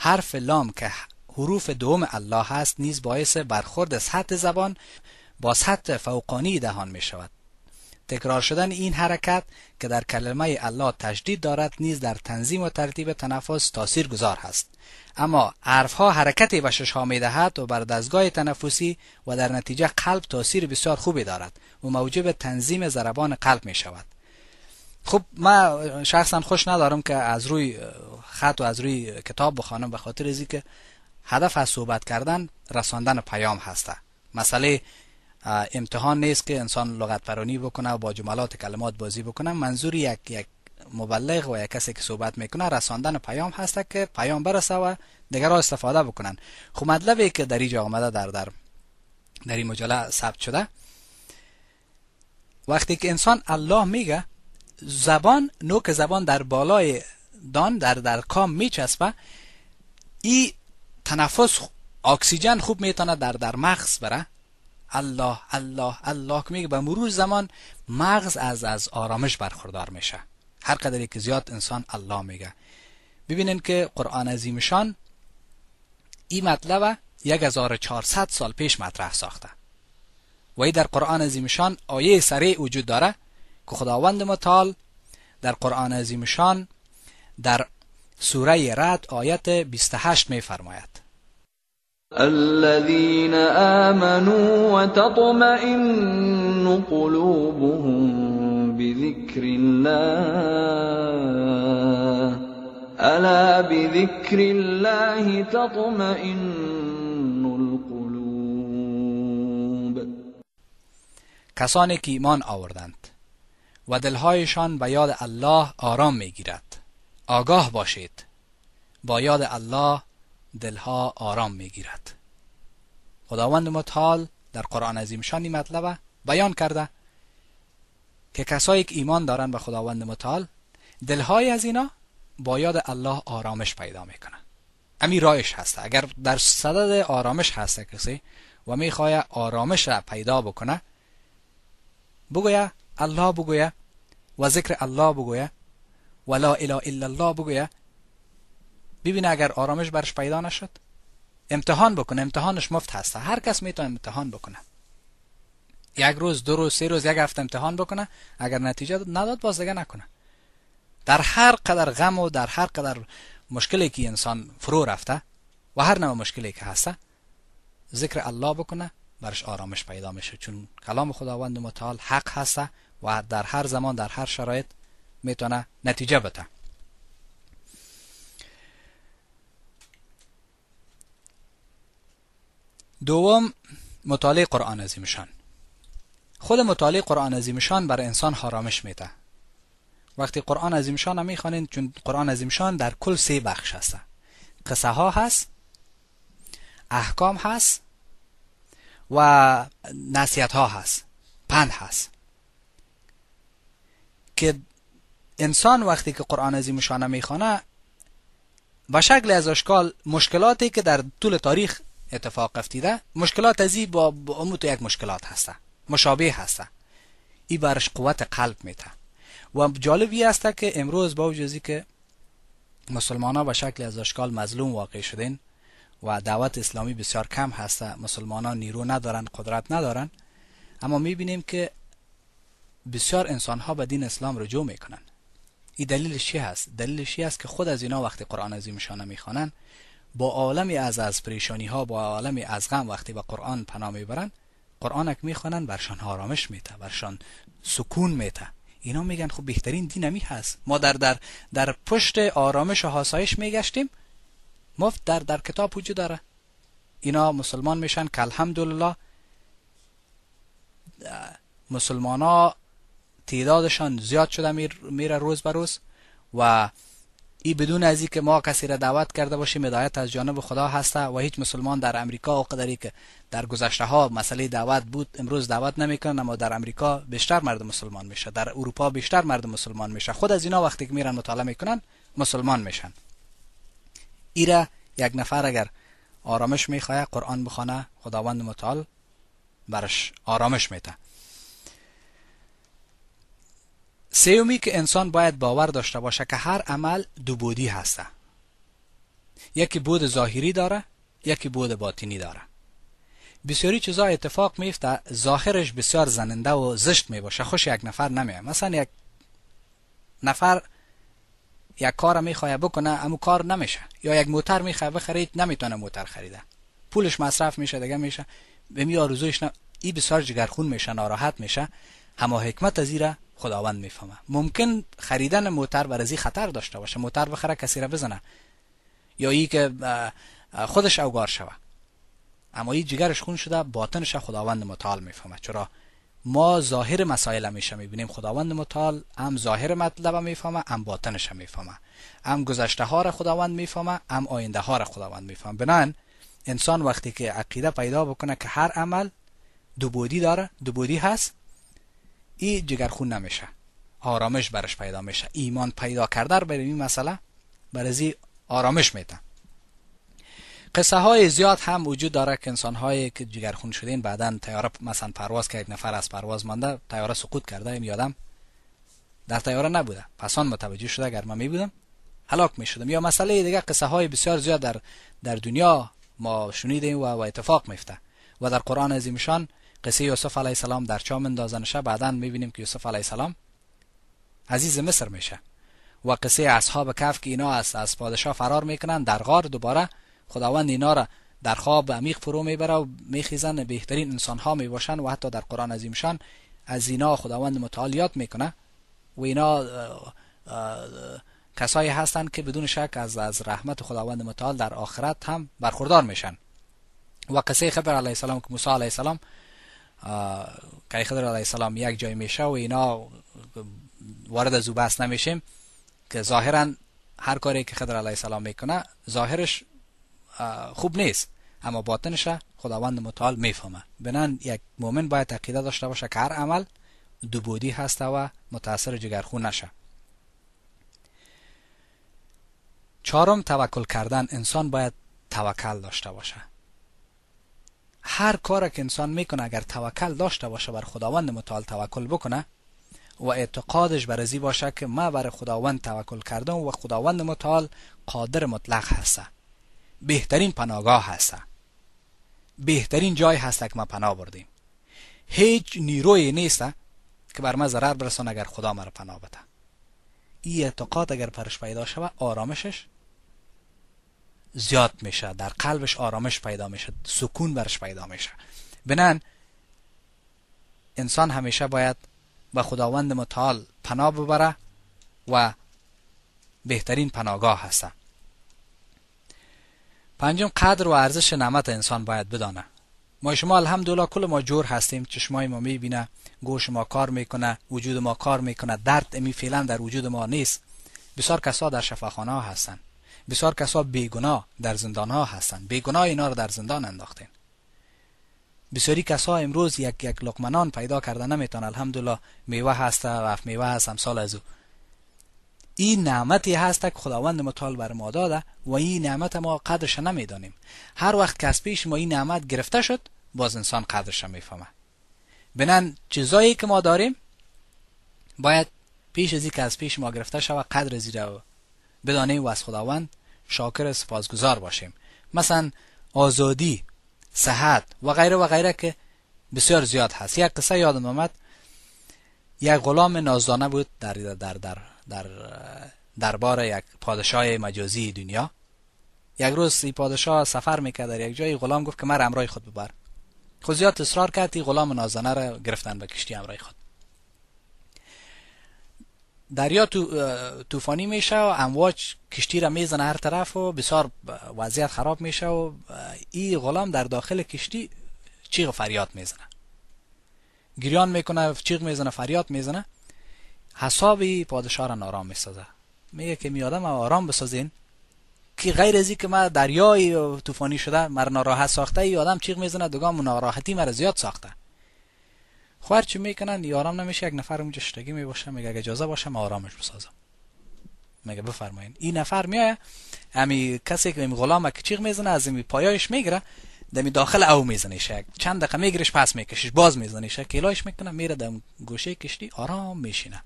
حرف لام که حروف دوم الله هست نیز باعث برخورد سطح زبان با سطح فوقانی دهان می شود تکرار شدن این حرکت که در کلمه الله تشدید دارد نیز در تنظیم و ترتیب تنفس تاثیر گذار هست اما ها حرکتی و ششها ها می دهد و بر دستگاه تنفسی و در نتیجه قلب تاثیر بسیار خوبی دارد و موجب تنظیم زربان قلب می شود خب من شخصا خوش ندارم که از روی خط و از روی کتاب بخوانم به خاطر ازی که هدف از صحبت کردن رساندن پیام هسته مسئله امتحان نیست که انسان لغت پرانی بکنه و با جملات کلمات بازی بکنه منظور یک یک مبلغ و یک کسی که صحبت میکنه رساندن پیام هسته که پیام برسه و دیگرها استفاده بکنن خب مطلبی که در اینجا آمده در در در این مجله ثبت شده وقتی که انسان الله میگه زبان نوک زبان در بالای دان در در کام میچسبه ای تنفس اکسیژن خوب میتونه در در مغز بره الله الله الله که میگه به مرور زمان مغز از از آرامش برخوردار میشه هر قدری که زیاد انسان الله میگه ببینین که قرآن عظیمشان این مطلب 1400 سال پیش مطرح ساخته و ای در قرآن عظیمشان آیه سریع وجود داره که خداوند متعال در قرآن عظیم در سوره رد آیت 28 می فرماید الذين آمنوا وتطمئن قلوبهم بذكر الله ألا بذكر الله تطمئن القلوب کسانی که ایمان آوردند و دلهایشان به یاد الله آرام می گیرد. آگاه باشید با یاد الله دلها آرام می گیرد. خداوند متعال در قرآن عظیم شان مطلب بیان کرده که کسایی که ایمان دارند به خداوند متعال دلهای از اینا با یاد الله آرامش پیدا میکنه امی رایش هسته اگر در صدد آرامش هسته کسی و میخواه آرامش را پیدا بکنه بگویه الله بگویه و ذکر الله بگویه و لا اله الا الله بگویه ببینه اگر آرامش برش پیدا نشد امتحان بکنه امتحانش مفت هسته هر کس میتونه امتحان بکنه یک روز دو روز سه روز یک هفته امتحان بکنه اگر نتیجه نداد باز دیگه نکنه در هر قدر غم و در هر قدر مشکلی که انسان فرو رفته و هر نوع مشکلی که هسته ذکر الله بکنه برش آرامش پیدا میشه چون کلام خداوند متعال حق هسته و در هر زمان در هر شرایط میتونه نتیجه بده دوم مطالعه قرآن عظیمشان خود مطالعه قرآن عظیمشان بر انسان حرامش میده وقتی قرآن عظیمشان هم میخوانین چون قرآن عظیمشان در کل سه بخش هست قصه ها هست احکام هست و نصیحت ها هست پند هست که انسان وقتی که قرآن از این مشانه میخوانه به شکل از اشکال مشکلاتی که در طول تاریخ اتفاق افتیده مشکلات ازی با اموت یک مشکلات هسته مشابه هسته ای برش قوت قلب میته و جالبی هسته که امروز با وجودی که مسلمان ها به شکل از اشکال مظلوم واقع شدین و دعوت اسلامی بسیار کم هسته مسلمان ها نیرو ندارن قدرت ندارن اما میبینیم که بسیار انسان ها به دین اسلام رجوع میکنن این دلیل شیه هست دلیل شیه هست که خود از اینا وقتی قرآن عظیمشانه میخوانن با عالم از از پریشانی ها با عالم از غم وقتی به قرآن پناه میبرن قرآنک میخوانن برشان آرامش میته برشان سکون میته اینا میگن خب بهترین دین می هست ما در در در پشت آرامش و حاسایش میگشتیم مفت در در کتاب وجود داره اینا مسلمان میشن کل الحمدلله مسلمان ها تعدادشان زیاد شده میره روز به روز و ای بدون از که ما کسی را دعوت کرده باشیم هدایت از جانب خدا هسته و هیچ مسلمان در امریکا قدری که در گذشته ها مسئله دعوت بود امروز دعوت نمیکنن اما در امریکا بیشتر مرد مسلمان میشه در اروپا بیشتر مرد مسلمان میشه خود از اینا وقتی که میرن مطالعه میکنن مسلمان میشن ایره یک نفر اگر آرامش میخواه قرآن بخونه خداوند متعال برش آرامش میته سیومی که انسان باید باور داشته باشه که هر عمل دو بودی هسته یکی بود ظاهری داره یکی بود باطنی داره بسیاری چیزا اتفاق میفته ظاهرش بسیار زننده و زشت می باشه خوش یک نفر نمیه مثلا یک نفر یک کار میخواه بکنه اما کار نمیشه یا یک موتر میخواه بخرید نمیتونه موتر خریده پولش مصرف میشه دیگه میشه به می آرزویش نه ای بسیار جگرخون میشه ناراحت میشه اما حکمت زیره خداوند میفهمه ممکن خریدن موتر بر ازی خطر داشته باشه موتر بخره کسی را بزنه یا ای که خودش اوگار شوه اما ای جگرش خون شده باطنش خداوند متعال میفهمه چرا ما ظاهر مسائل همیشه میبینیم خداوند متعال هم ظاهر مطلب میفهمه هم باطنش میفهمه هم گذشته ها را خداوند میفهمه هم آینده ها را خداوند میفهمه بنان انسان وقتی که عقیده پیدا بکنه که هر عمل دو بودی داره دو بودی هست ای خون نمیشه آرامش برش پیدا میشه ایمان پیدا کردن برای این مسئله برای آرامش میتن قصه های زیاد هم وجود داره که انسان هایی که جگرخون شدین بعدن تیاره مثلا پرواز که نفر از پرواز مانده تیاره سقوط کرده این یادم در تیاره نبوده پسان متوجه شده اگر من می بودم میشدم یا مسئله دیگه قصه های بسیار زیاد در در دنیا ما شنیدیم و, و اتفاق میفته و در قرآن عظیمشان قصه یوسف علیه السلام در چا مندازنشه بعدا میبینیم که یوسف علیه السلام عزیز مصر میشه و قصه اصحاب کف که اینا از, از پادشاه فرار میکنن در غار دوباره خداوند اینا را در خواب عمیق فرو میبره و میخیزن بهترین انسان ها میباشن و حتی در قرآن عظیمشان از اینا خداوند متعال یاد میکنه و اینا کسایی هستن که بدون شک از از رحمت خداوند متعال در آخرت هم برخوردار میشن و قصه خبر علیه السلام که موسی علیه السلام که خضر علیه السلام یک جای میشه و اینا وارد از او بحث نمیشیم که ظاهرا هر کاری که خضر علیه السلام میکنه ظاهرش خوب نیست اما باطنش خداوند متعال میفهمه بنان یک مؤمن باید عقیده داشته باشه که هر عمل دو بودی هسته و متاثر جگرخون نشه چهارم توکل کردن انسان باید توکل داشته باشه هر کار که انسان میکنه اگر توکل داشته باشه بر خداوند متعال توکل بکنه و اعتقادش بر ازی باشه که ما بر خداوند توکل کردم و خداوند متعال قادر مطلق هسته بهترین پناهگاه هسته بهترین جای هسته که ما پناه بردیم هیچ نیروی نیسته که بر ما ضرر برسان اگر خدا مرا پناه بده این اعتقاد اگر پرش پیدا شوه آرامشش زیاد میشه در قلبش آرامش پیدا میشه سکون برش پیدا میشه بنان انسان همیشه باید به خداوند متعال پناه ببره و بهترین پناهگاه هستن پنجم قدر و ارزش نعمت انسان باید بدانه ما شما الحمدلله کل ما جور هستیم چشمای ما میبینه گوش ما کار میکنه وجود ما کار میکنه درد امی فعلا در وجود ما نیست بسیار کسا در شفاخانه ها هستن بسیار کسا بیگناه در زندان ها هستند بیگناه اینا رو در زندان انداختین بسیاری کسا امروز یک یک لقمنان پیدا کرده نمیتون الحمدلله میوه هست و میوه هست امسال از این نعمتی هست که خداوند متعال بر ما داده و این نعمت ما قدرش نمیدانیم هر وقت که پیش ما این نعمت گرفته شد باز انسان قدرش میفهمه بنان چیزایی که ما داریم باید پیش از که از پیش ما گرفته شود قدر زیره بدانیم و از خداوند شاکر سپاسگزار باشیم مثلا آزادی صحت و غیره و غیره که بسیار زیاد هست یک قصه یادم آمد یک غلام نازدانه بود در در در در, دربار یک پادشاه مجازی دنیا یک روز این پادشاه سفر میکرد در یک جایی غلام گفت که مرا امرای خود ببر خود زیاد اصرار کرد غلام نازانه را گرفتن به کشتی امرای خود دریا طوفانی تو، میشه و امواج کشتی را میزنه هر طرف و بسیار وضعیت خراب میشه و این غلام در داخل کشتی چیغ فریاد میزنه گریان میکنه چیغ میزنه فریاد میزنه حسابی پادشاه را نارام میسازه میگه که میادم آدم آرام بسازین که غیر از که من دریای طوفانی شده مر ناراحت ساخته ای آدم چیغ میزنه دوگام ناراحتی مرا زیاد ساخته خواهر خب چی میکنن یارم نمیشه یک نفر اونجا شتگی میباشه میگه اگه اجازه باشه من آرامش بسازم میگه بفرمایین این نفر میایه امی کسی که می غلام که چیغ میزنه از این پایایش میگیره دمی داخل او میزنه چند دقیقه میگیرش پس میکشش باز شه کلایش میکنه میره دم گوشه کشتی آرام میشینه